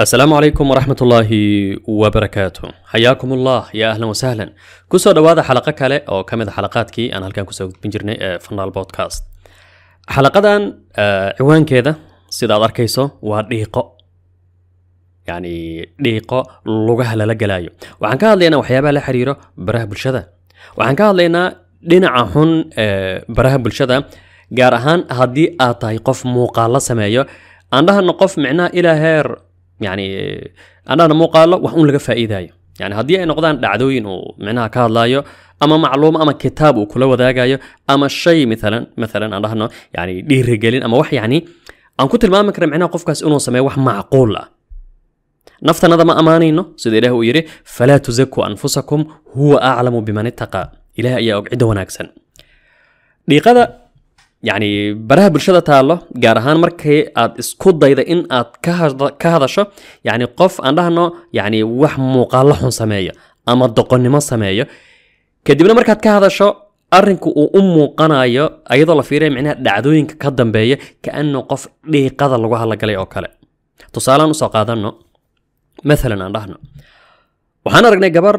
السلام عليكم ورحمة الله وبركاته حياكم الله يا أهلا وسهلا كسو دوادا حلقة كالي أو كاميدا حلقاتكي أنا هلكان كسو بنجرني فنال البودكاست حلقة عوان كيدا سيدا أركيسو وديقو يعني ديقو لغة للقلايو وعن كهد لينا وحيابها لحريرو براه بلشدا وعن كهد لينا دينا عحون براه بلشدا gaar ahaan haddii aad tahay qof muuqaal la sameeyo aan dhahanno qof micnaha ilaa heer يعني أنا أنا مو قال وحون لقى فائدة يعني هدي أي نقدان دعدوين ومنها كهلايو أما معلوم أما كتاب وكل وذا جايو أما شيء مثلا مثلا أنا هنا يعني دي رجالين أما وح يعني أنا كنت المهم كرم عنا قف كاس إنه سمي وح معقولة نفت هذا ما أماني إنه سيدي له ويري فلا تزكوا أنفسكم هو أعلم بمن اتقى إلهي أقعد هناك سن دي yacni baraha bulshada taallo gaar ahaan markii aad isku dayda in aad ka hadasho yacni qof aan dhahno yacni wax muuqaallo xun sameeya ama doqonnimo sameeyo kadibna markaad ka hadasho arrinku uu u muuqanayo ayadoo la fiiraya micnaha dhacdooyinka ka dambeeya ka-anu qof dhiiqada lagu halagalay oo kale tusaalaan usoo qaadano maalan aan dhahno waxaan aragnay gabar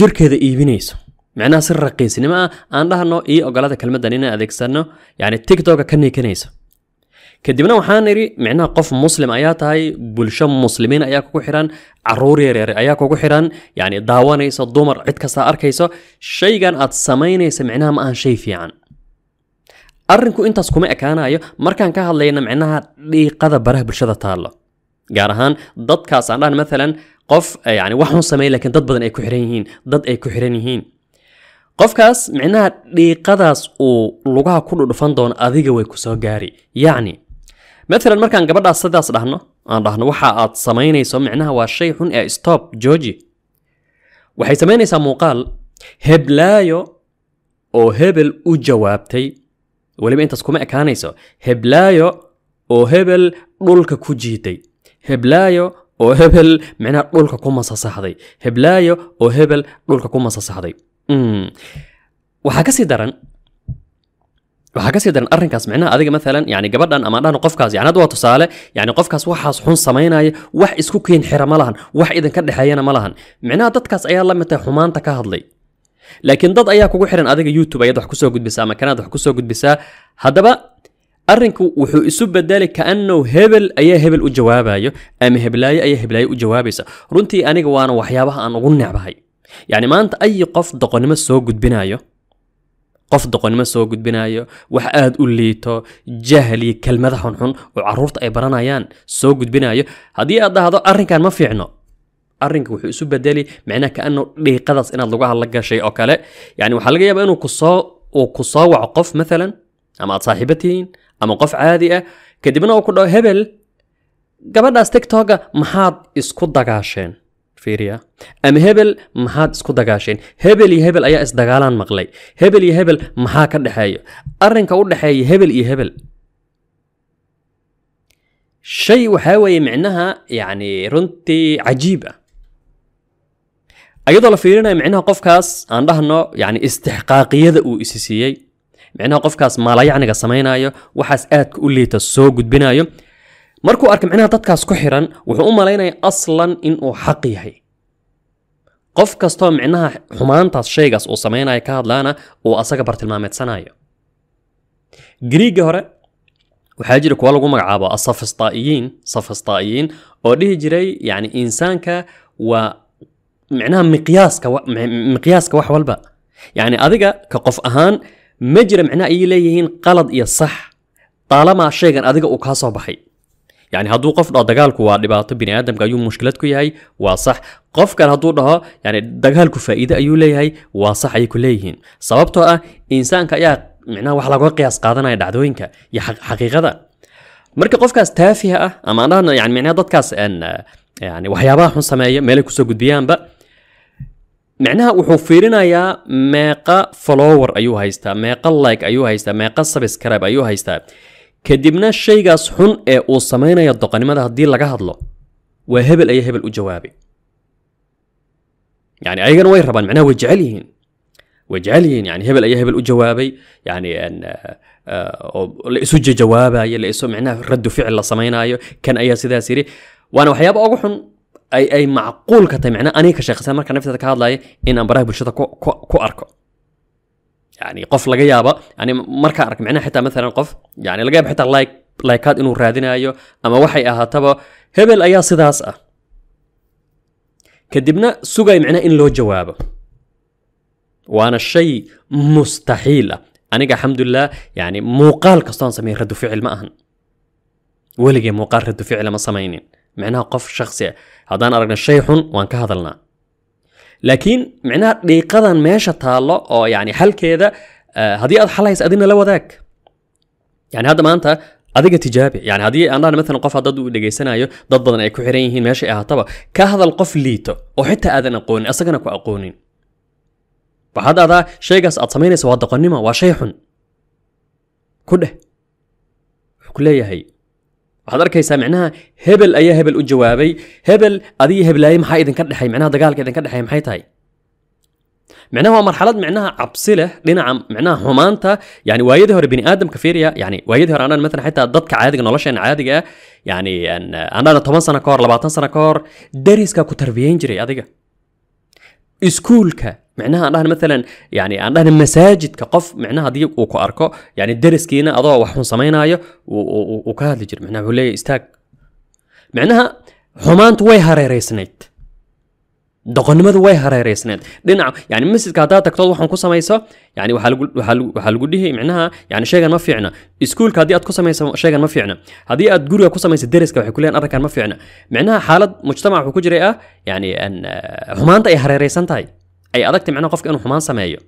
jirkeeda iibinayso معناها سر رقي سينما أن لها نو إي أوغالا كلمة دانينا أديك سانو يعني تيك توك كني كنيسة كدبنا وحانري معناها قف مسلم آيات هاي بولشا مسلمين أياكو كوحيران عروري ريري أياكو كوحيران يعني داوانيسة دومر عدكا سا أركيسة شيء كان أت سمينيسة معناها ما أن شيء في يعني. عن أرنكو أنت سكومة أكانا أيو مركان كاها لينا معناها لي قضى بره بالشذا تالو قارهان ضد كاسان مثلا قف يعني وحن سمين لكن ضد بدن أي كوحيرين ضد أي كوحيرين qofkaas micnaha dhiiqadaas uu lugaha ku dhudhufan doono adiga way ku gaari yacni maalan markaan gabadhaa sidaas dhahno aan dhahno waxa aad samaynayso micnaha waa shay xun ee stop georgi waxay samaynaysaa muuqaal heblaayo oo hebel u jawaabtay weliba intaas kuma ekaanayso heblaayo oo hebel dhulka ku jiiday heblaayo oo hebel micnaha dhulka ku masasaxday heblaayo oo hebel dhulka ku masasaxday waxaa kasii daran waxaa kasii daran arrinkaas micnaha adiga maalan yani gabadhan ama dhahan qofkaas yani hadda waa tusaale yani qofkaas waxaas xun samaynaya wax isku keen xira ma lahan wax idinka dhexeeyana ma lahan micnaha dadkaas ayaa la mid tahay xumaanta ka hadlay laakiin dad ayaa kugu xiran adiga youtube ayaad wax kusoo gudbisaa ama kanaad wax kusoo gudbisaa haddaba arrinku wuxuu isu bedelay kaannahu hebel ayaa hebel u jawaabayo ama heblaayo ayaa heblaayo u jawaabaysa runtii aniga waana waxyaabaha aan ugu necbahay يعني ما انت اي قف دقن مسو قد بنايو qof doqonnimasoo gudbinayo wax aad u liito jahal iyo kelmada xunxun oo caruurta ay baranayaan soo gudbinayo haddii aad dhahdo arrinkan ma fiicno arrinka wuxuu isu bedeli micnaha kaano dhiiqadaas inaad lagu hadla gashay oo kale yani waxaa laga yaabaa inuu kusoo uu kusoo waco qof maalan ama aad saaxiibo tihiin ama qof caadi ah kadibna uu ku dhaho hebel gabadhaas tiktoga maxaad isku dagaasheen fiiriya ama hebel maxaad isku dagaasheen hebel iyo hebel ayaa isdagaalaan maqlay hebel iyo hebel maxaa ka dhexeeya arrinka u dhexeeya hebel iyo hebel shay waxaa weeye micnaha yacni runtii cajiib ah iyadoo la fiirinayo micnaha qofkaas aan dhahno yacni istixqaaqiyada uu isi siiyey micnaha qofkaas maalayacniga samaynayo waxaas aadka u liita soo gudbinayo markuu arkay micnaha dadkaas ku xiran wuxuu u malaynaya aslan inuu xaq yahay qof kastoo micnaha xumaantaas shaygaas uu samaynaya ka hadlaana uu asaga bartilmaameedsanayo griigii hore waxaa jira kuwa lagu magacaabo asafistaa'iyiin safistaa'iyiin oo dhihi jiray yani insaanka waa micnaha miqyaaska miqyaaska wax walba yani adiga ka qof ahaan ma jira micnaha ay leeyihiin qalad iyo sax taalamaa shaygan adiga uu kaa soo baxay يعني هادو قف لا دقالكو وا لباطة بني آدم قايو مشكلتكو يهي وصح قف كان هادو لها يعني دقالكو فائدة أيو ليهي واصح أيكو ليهين سببتو آه إنسان كايا معناه واحلا قوى قياس قادنا يدعدوينكا يا حقيقة دا مركا قف كاس تافيها آه أما أنا يعني معناه ضد كاس أن يعني وهي باح سمايه ملك سو قديان با معناها وحفيرنا يا ميقا فلور أيو هايستا ميقا لايك أيو هايستا ميقا سبسكرايب أيو هايستا كدبنا الشيء جاس حن أو إيه سمينا يدقن يعني ماذا هدير لقاه ضلا وهبل أي هبل أجوابي يعني أي جن وير ربان معناه وجعليهن وجعليهن يعني هبل أي هبل أجوابي يعني أن آه، آه، لسج جوابه يلا يعني يسوم معناه رد فعل الله سمينا أيوه. كان أي سيدا سيري وأنا وحياة أقول أي أي معقول كتب معناه أنا كشخص ما كان نفسي هذا إيه؟ إن أمبراه بشرطة كو كو أركو يعني قف لقى يابا يعني مركا أرك معناه حتى مثلا قف يعني لقى حتى اللايك لايكات انو رادنا أيوة أما وحي أها تبا هبل أيا صداسة كدبنا سوغا معناه إن لو جوابه وأنا الشيء مستحيل أنا الحمد لله يعني مقال كستان سمي رد فعل ما أهن ولقي مقال رد فعل ما سمينين معناه قف شخصي هذا أنا أرك الشيء وأنك هذا لكن معنا ليقضا ماشى تالا أو يعني حل كذا آه، هذه أض الله يسأذن لو ذاك يعني هذا ما أنت أذيك تجابي يعني هذه أنا مثلا قف ضد اللي جاي سنة أيوه، ضد ضد أنا كحرين هي ماشى إيه طبعا كهذا القف ليته وحتى أذن أقول أصدقنا كأقولين وهذا هذا شيء قص أتمينس وادقنيمة وشيحن كله كلية هي وحضر كي سامعناها هبل أيه هبل الجوابي هبل أذي هبل أيه محاي إذن كده حي معناها دقال كإذن كده حي محاي تاي معناها هو مرحلة معناها عبصلة لنا عم معناها همانتا يعني وايد بني آدم كفيريا يعني وايد أنا مثلا حتى ضدك عادي إنه لش يعني عادي يعني أنا أنا طبعا سنة كور لبعض سنة كور دريس كاكو تربيين جري عادي اسكولك معناها أنا مثلا يعني أنا مساجد كقف معناها ضيق وكو اركو يعني الدرس كينا اضو وحون سمينايا وكاد لجر معناها هو استاك معناها حمانت وي هريري سنيت doqonnimadu way hareereysneed dhinaca yani masjidka haddaad tagtood waxaan ku samayso yani waxaa lagu dhihi micnaha yani sheegan ma fiicna iskuulka haddii aad ku samayso sheegan ma fiicna haddii aad guriga ku samayso deriska waxay ku leeyahan arrinkan ma fiicna micnaha xaalad mujtamac wuxuu ku jiray ah yani xumaanta ay hareereysan tahay ay adagtay micnaha qofka inuu xumaan sameeyo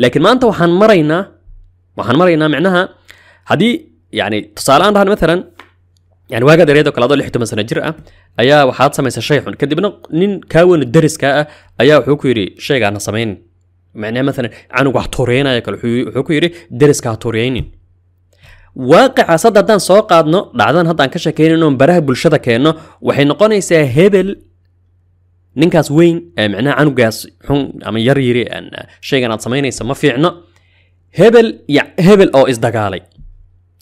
laakiin maanta waxaan maraynaa waxaan maraynaa micnaha haddii yani tusaale aan dhahan maalan يعني واقع دريدة كلا ضل يحتم سنة جرأة أيا وحاط سمي سشيح من كدي بنق نين كاون الدرس كأ أيا حكوري شيء عن صمين معناه مثلا عن وحطورينا يا كل حكوري درس كحطورينين واقع صد دان سوق عدنا بعدين هذا عن كشكين إنه بره بالشدة كأنه وحين قانا يسهبل نين كاس وين معناه عن وجاس حن عم يري يري أن شيء عن صمين يسمى فيه عنا هبل يا هبل أو إصدق عليه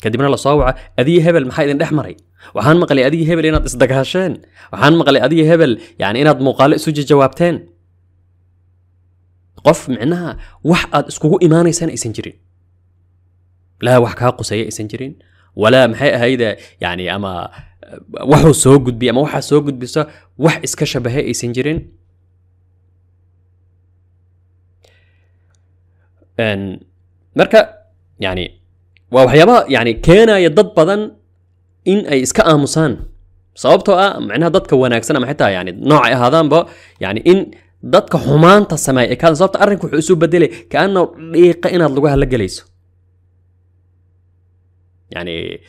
kadibna la soo waca adiga hebel maxaa idin dhex maray waxaan maqlay adiga hebel inaad isdagaasheen waxaan maqlay adiga hebel yani inaad muuqaalo isu jawaabteen qof micnaha wax aad iskugu imaanaysaan aysan jirin laa wax kaa quseeya aysan jirin walaa maxay ahayde yani ama eh, waxuu soo gudbiy ama waxaa soo gudbiso wax iska shabahe aysan jirin marka yani وحيابا يعني كان يدد بدن إن أي إسكا آموسان سببتو آه معناها دادك واناكسنا محيطا يعني نوع هذا بو يعني إن دادك حمان تسمايه كان سببت أرنكو حسوب بدلي كأنه ليقا إن هدلوها لقليسو يعني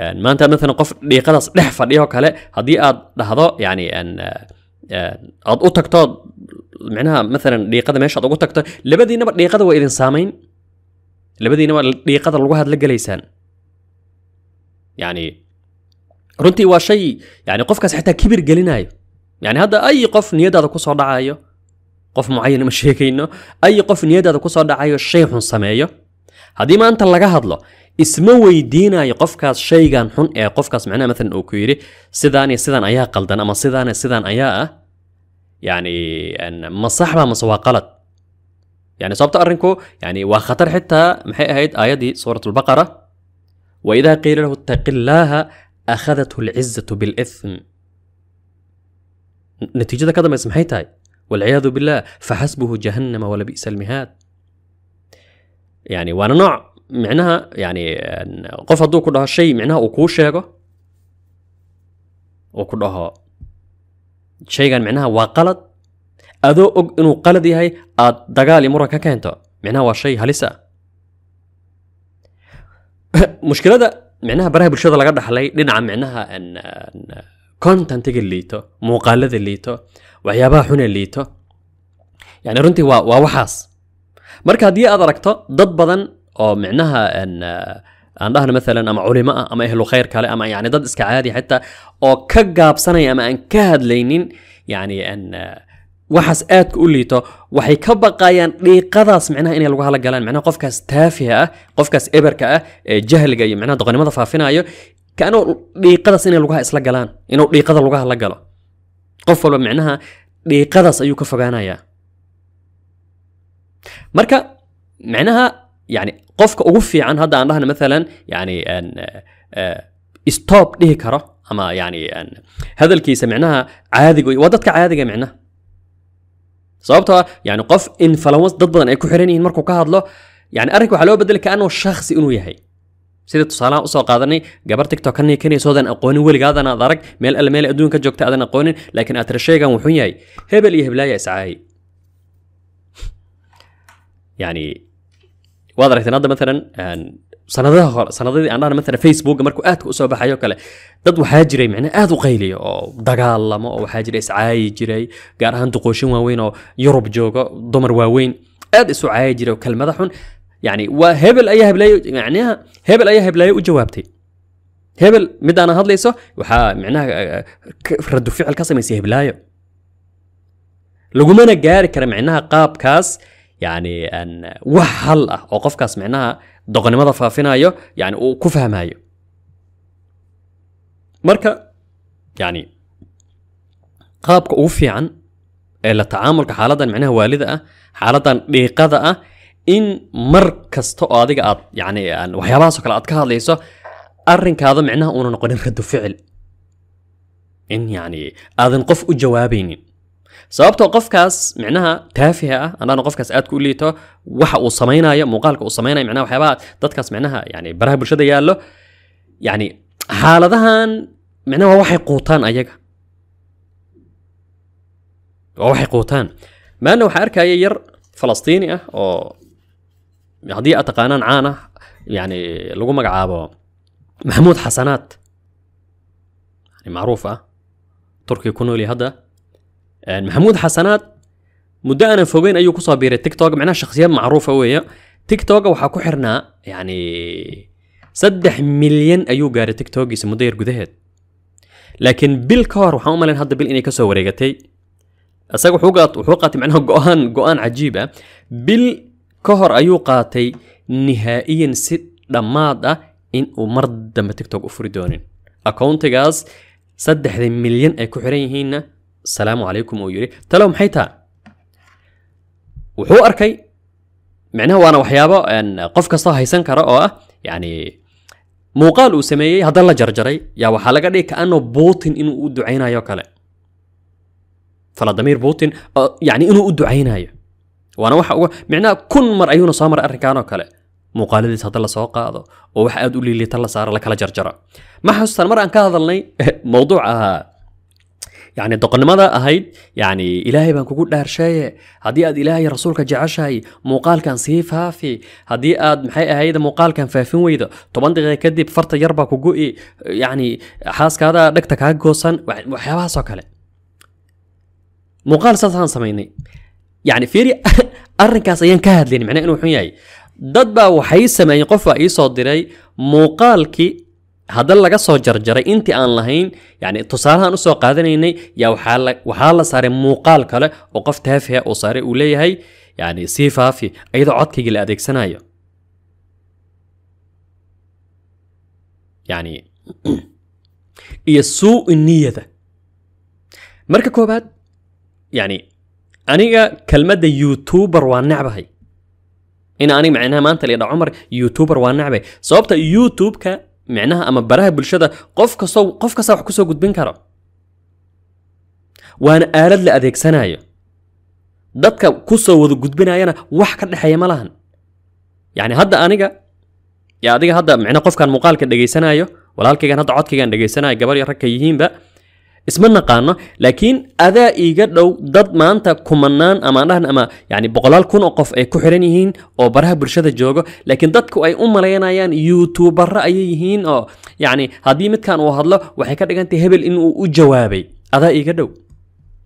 أن آه، ما أنت مثلا قف لي قلص لحفة ليه كلا هذي أض لهذا يعني أن آه، أض آه، أتكتاد معناها مثلا لي قدم إيش أض أتكتاد لبدي نبر لي قدم وإذا سامين labadiinaba dhiiqada lagu hadla gelaysaan yani runtii waa shay yani qofkaas xitaa kibir gelinayo yani hadda ay qof niyadaada kusoo dhacayo qof mucayan ma sheegayno ay qof niyadaada kusoo dhacayo shay xun sameeyo haddii maanta laga hadlo isma weydiinayo qofkaas shaygan xun ee qofkaas macnaha maalan uu ku yidhi sidaan iyo sidaan ayaa qaldan ama sidaan iyo sidaan ayaa ah yani masax baa mase waa qalad يعني صبت أرنكو يعني وخطر حتى محي هيد آيدي سورة البقرة وإذا قيل له اتق الله أخذته العزة بالإثم نتيجة كذا ما تاي والعياذ بالله فحسبه جهنم ولبئس المهاد يعني وانا نوع معناها يعني قف الضوء كلها شيء معناها وكوش شيقه وكلها شيء معناها وقلت adoo og inuu qalad yahay aad dagaal iyo muran ka keento micnaha waa shay halis ah mushkilada micnaha baraha bulshada laga dhaxlay dhinaca micnaha contentiga liito muuqaalada liito waxyaabaha xune liito yani runtii waa waa waxaas marka haddii aad aragto dad badan oo micnaha eh, aan dhahno maalan ama culimo ah ama ehlu khayr kale ama yani dad iska caadi xitaa oo ka gaabsanaya ama aan ka hadlaynin yani وحس آت كوليتو وحي كبقايان لي قداس معناها إني لغوها لقالان معناها قفكاس تافيا قفكاس إبركا آه، جهل قاي معناها دغني مضافا فينا يو كأنو لي قداس إني لغوها إسلاق قالان إنو لي قدا لغوها لقالو قفلو معناها لي قداس أيو كفقانا يا مركا معناها يعني قفك أغفي عن هذا عنها مثلا يعني أن آه آه استوب ليه كرة أما يعني أن هذا الكيس معناها عادي وضدك عادي معناها sababtoo yani qof influence dad badan ay ku xiran yihiin markuu ka hadlo yani arrinka waxaa loo bedeli kaanoo shakhsi inuu yahay sida tusaalahan usoo qaadanay gabar tiktok ka niikanaysa oodan aqoonin weligaadaan aad arag meel alle meel adduunka joogta aadan aqoonin laakiin aad tira sheegan wuxuun yahay hebel iyo heblaaya iscaayay yani waad aragteen hadda maalan sanadaha hore sanadadii aandhahna maalan facebooka markuu aadka usoo baxayo kale dad waxaa jiray micne aada u qayliya oo dagaalamo oo waxaa jira iscaayi jiray gaar ahaan duqooshin waaweyn oo yurub jooga dumar waaweyn aada isu caayi jiray oo kelmada xun yani waa hebel ayaa heblayo macnaha hebel ayaa heblaayo u jawaabtay hebel midaana hadlayso waxaa micnaha radu ficil ka samaysay heblaayo lagumana gaari kara micnaha qaabkaas yani wax hal ah oo qofkaas micnaha doqonnimada faafinayo yani uu ku fahmayo marka yani qaabka ugu fiican ee la tacaamulka xaaladan micnaha waalida ah xaaladan dhiiqada ah in mar kasta oo adiga aad yani waxyaabahaasoo kale aad ka hadlayso arrinkaada micnaha uuna noqonin radu ficil in yani aadan qof u jawaabaynin sababtoo qofkaas micnaha taafiha ah andaana qofkaas aad ku liito waxa uu samaynaayo muuqaalka uu samaynaya micnaha waxyaabaha dadkaas micnaha yani baraha bulshada yaallo yani xaaladahan micnaha waa waxay quutaan ayaga waa waxay quutaan maana waxaa arkaya yar falastiini ah oo haddii aad taqaanaan caan ah yani lagu magacaabo maxamuud xasanaad yani macruuf ah turkiga ku nooli hadda محمود حسنات مدة أنا فوقين أيو كصابيرة تيك توك معناها شخصية معروفة ويا تيك توك وحا كحرنا يعني سدح مليون أيو قاري تيك توك يسمو دير قدهد لكن بالكار وحا أمالين هذا بل إني وريغتي أساكو أساق وحوقات معناها قوان قوان عجيبة بل كهر أيو قاتي نهائيا ست دماد إن ومرد دم تيك توك أفري دونين أكونت غاز سدح مليون أي كحرين هنا السلام عليكم او يري تلو محيتا وحو اركي معناه وانا وحيابه ان قف كستا هيسن كرو يعني مو قال وسميه هذا الله جرجري يا وحالا غدي كانه بوتين انو ودعينا يا كلام فلا ضمير بوتين أه، يعني انو ودعينا وانا وحا معناه كل مر ايونا صامر مو قال مقالد هذا الله سوق هذا وواحد يقول لي اللي تلا صار لك هذا جرجرة ما حس المرأة أن كهذا الني موضوع آه، يعني دقنمدا اهيد يعني الهي بان كوكو دارشاي هدي اد الهي رسولك جعشاي مقال كان سيف هافي هدي اد محي اهيد موقال كان فافين ويدا طبان دقيقة كدي بفرطة يربا كوكو إيه يعني حاس كادا دكتك هاقوصان وحيا بها سوكالي موقال ساسان سميني يعني فيري ارن كاس ايان كهد لين معنى انو حمياي دد با وحي سمين قفا اي صدري موقال كي هذا اللي جسوا جرجرة أنت أن لهين يعني تصارها نصو قادرين يا وحال وحال صار مقال كله وقفت هفه وصار أولي هاي يعني سيفا في أيضا عطك جل أديك سنايا يعني يسوء النية ذا مركا كوباد يعني أنا كلمة يوتيوبر والنعبة هاي إن أنا معناها ما أنت لي عمر يوتيوبر والنعبة صوبت يوتيوب ك معناها أما براه بلشدة قف كسو قف كسو حكسو قد بنكرا وأنا أهلد لأذيك سنايا دادك كسو وذو قد بنايانا وحكا لحيا ملاهن يعني هدا أنيقا يا أديقا هدا معنا قف كان مقال كان لقي سنايا ولا هلكي كان هدا عودكي كان لقي سنايا قبل يركي يهين بقى اسمنا قانا لكن هذا إيجاد لو ضد ما أنت كمانان أما نحن أما يعني بقلال كون أقف أي كحرنيهين أو بره برشادة جوجو لكن ضد كأي أم ملايين يعني يوتيوبر أيهين أو يعني هذه مت كان واحد له وحكى لك أنت هبل إنه وجوابي هذا إيجاد لو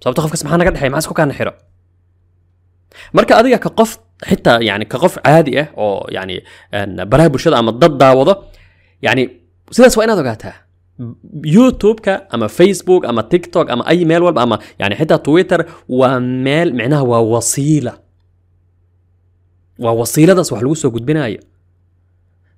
صعب تخاف كسمحنا قد حي ماسكو كان حيرة مركا أديك كقف حتى يعني كقف عادية أو يعني أن بره برشادة أما ضد داوضة يعني سيدا سوينا ذوقاتها يوتيوب اما فيسبوك اما تيك توك اما اي ميل اما يعني حتى تويتر ومال معناها ووصيله ووصيله ده سوح لوسو قد بنايه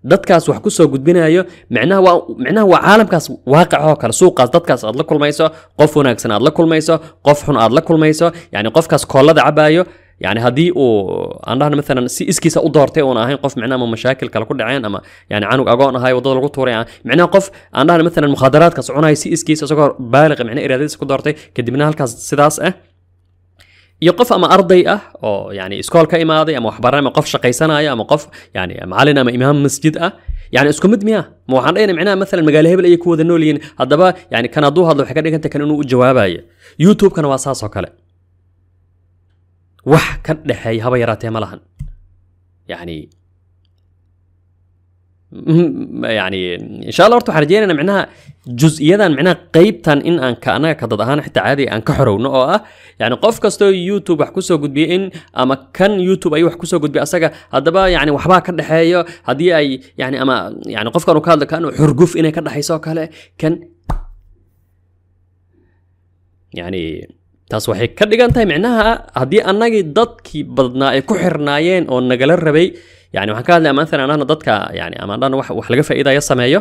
دات كاس وح كوسو قد بنايه معناها و... هو عالم كاس واقع هوك سوق دات كاس ادلك كل ميسو قف هناك سنه ادلك كل ميسو قف هنا ادلك كل ميسو يعني قف كاس كولد عبايه يعني هذي أو أنا هن مثلا سي إسكي سأدور تي وأنا هين قف معنا ما مشاكل كلا كل عين أما يعني عنو أجانا هاي وضل غطور يعني معنا قف أنا هن مثلا مخدرات كسعونا هاي سي إسكي سأسكر بالغ معنا إرادة سأدور تي كدي منها هالك سداس أه. يقف أما أرضي أه أو يعني إسكول كإمام هذا أما حبرا ما قف شقي سنة يا أما قف يعني معلنا ما إمام مسجد إيه يعني إسكو مد مياه مو حنا يعني مثلا مجاله هبل أي كود لين هذا بقى يعني كان ضو هذا الحكاية كان تكن إنه جوابها يوتيوب كان واساسه كله وح كان دحي هبا يراتي ملحن يعني يعني ان شاء الله ورتو حرجين انا معناها جزئيه معناها قيبتان ان ان كان كدد اهان حتى عادي ان كحرو نو اه يعني قف كستو يوتيوب حكو سو قد بي ان اما كان يوتيوب اي أيوه حكو سو قد بي اسغا هدبا يعني وحبا كدحيو هدي اي يعني اما يعني قف كانو كان كانو حرقف اني كدحيسو كاله كان يعني taas waxay ka dhigan tahay micnaha haddii annagii dadkii badnaa ay ku xirnaayeen oo nagala rabay yani waxaan ka hadlay amaantan anahna dadka yani amaandhan wax wax laga faa'iidaya sameeyo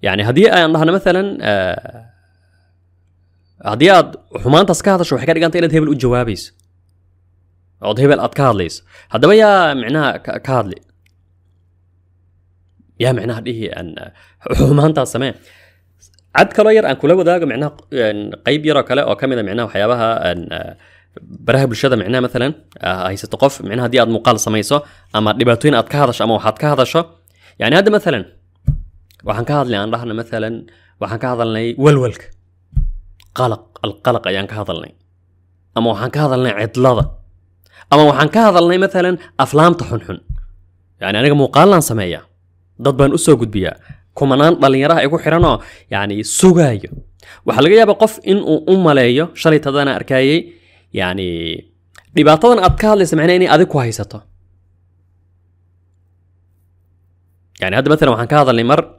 yani haddii aan dhahna maalan haddii aad xumaantaas ka hadasho waxay ka dhigan tahay inaad hebel u jawaabayso ood hebel aad ka hadlayso haddaba yaa micnaha ka hadli yaa micnaha dhihi xumaantaas samee cad kaloo yar aan kula wadaago micnaha qayb yaroo kale oo ka mid a micnaha waxyaabaha baraha bulshada micnaha maalan haysato qof micnaha haddii aad muuqaal samayso ama dhibaatooyin aad ka hadasho ama waxaad ka hadasho yani hadda maalan waxaan ka hadlay aan dhahna maalan waxaan ka hadalnay walwalka qalaq alqalaq ayaan ka hadalnay ama waxaan ka hadalnay cidlada ama waxaan ka hadalnay maalan aflaamta xunxun yani aniga muuqaalaan sameeya dad baan u soo gudbiyaa كمانان دلنيرا ايقو حيرانو يعني سوغايو وحلقا يابا قف ان او اماليو شالي تادانا اركاي يعني ديباتادان ادكال لي سمعنا اني ادكو هايساتو يعني هاد مثلا وحان كاهضا مر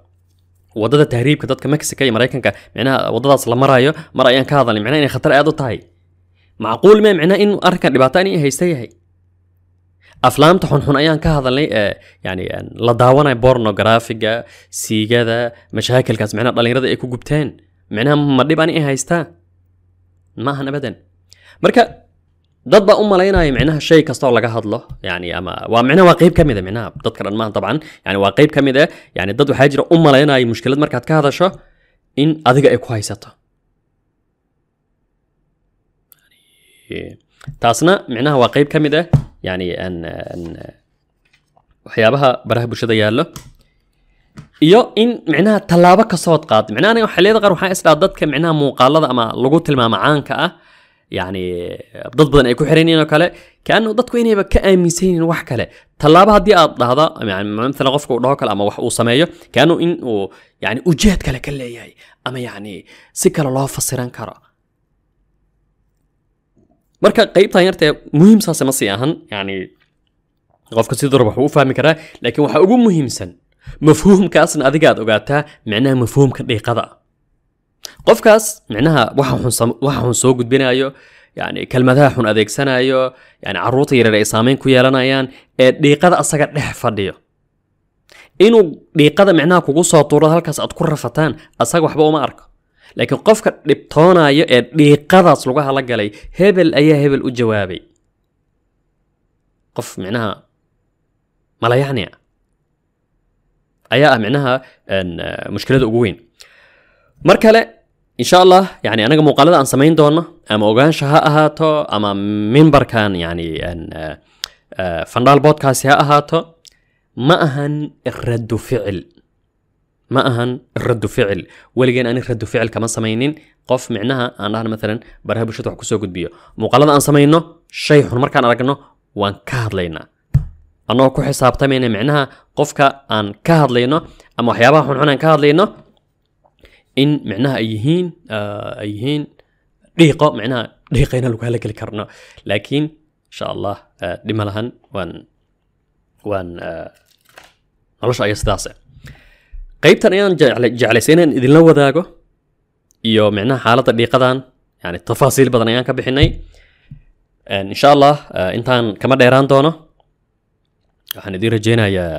ودادا تهريب كدادك مكسيكا يمرايكا معنا ودادا صلا مرايو مرايان كاهضا لي معنا اني خطر ادو تاي معقول ما معنا ان اركا ديباتاني هايستي هاي, هاي. أفلام تحن حن أيان كهذا لي آه يعني آه لداوانا بورنوغرافيكا سيجا ذا مشاكل كاس معناه طالين رضا إيكو قبتين معناه مردي باني إيه هايستا ما هن أبدا مركا ضد أم لينا معناها شيء كاستور لقى هضله يعني أما ومعناه واقيب كم إذا معناه تذكر ما طبعا يعني واقيب كم إذا يعني ضد حاجر أم لينا مشكلة مركا كهذا شو إن أذقى إيكو هايستا يعني taasna micnaha waa qayb ka mid ah yani waxyaabaha baraha bulshada yaallo iyo in micnaha tallaabo kasood qaad micnaha aniga xilliyada qaar waxaa isdhaa dadka micnaha muuqaalada ama lagu tilmaama caanka ah yani dad badan ay ku xiran yihiin oo kale kaanu dadku inayba ka aaminsan yihiin wax kale tallaabo haddii aad dhahda maala qofka uu dhaho kale ama wax uu sameeyo kaanu in uu yani ujeed kale ka leeyahay ama yani si kale loo fasiran karo marka qeybtan yartee muhiim ma sii ahan yani qofka siduu raba waxuu u fahmi karaa laakiin waxaa ugu muhiimsan mafhuumkaasna adiga ogaataa micnaha mafhuumka dhiiqada qofkaas micnaha waxa xun soo gudbinayo yani kelmadaha xun adeegsanayo yani caruurta yareer ay saameyn ku yeelanayaan ee dhiiqada asaga dhex fadhiyo inuu dhiiqada micnaha kugu soo tuuro halkaas aad ku rafataan asaga waxba uma arko laakiin qofka dhibtoonaayo ee dhiiqadaas lagu hala galay hebel ayaa hebel u jawaabay qof micnaha malayacni ah ayaa ah micnaha mushkilada ugu weyn mar kale insha allah yani anaga muuqaalada aan samayn doona ama ogaansha ha ahaato ama mimbarkan yani fandhaal bodkasi ha ahaato ma ahan radu ficil ما أهن الرد فعل ولقينا أن الرد فعل كما سمينين قف معناها أنا أنا مثلا برها بشتو حكو سوكت بيو مقالد أن سمينو شيء حن مركا أنا رقنو وان كهد لينا أنا كو حساب تمينة معناها قفك أن كهد لينا أما حيابا حن حن أن كهد لينا إن معناها أيهين آه أيهين ريقة معناها ريقينا لو هلك الكرنا لكن إن شاء الله آه دي وان وان آه علاش أي استاذ qaybtan ayaan jeclaysa inaan idinla wadaago iyo micnaha xaaladda dhiiqadan yani tafaasiil badan ayaan ka bixinay insha allah intaan kama dheeraan doono waxaan idiin rajaynayaa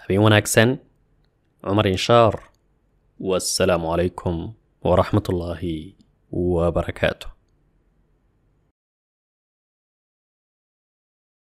habeen wanaagsan cumar inshaar wassalaamu calaykum waraxmat ullaahi wabarakaatu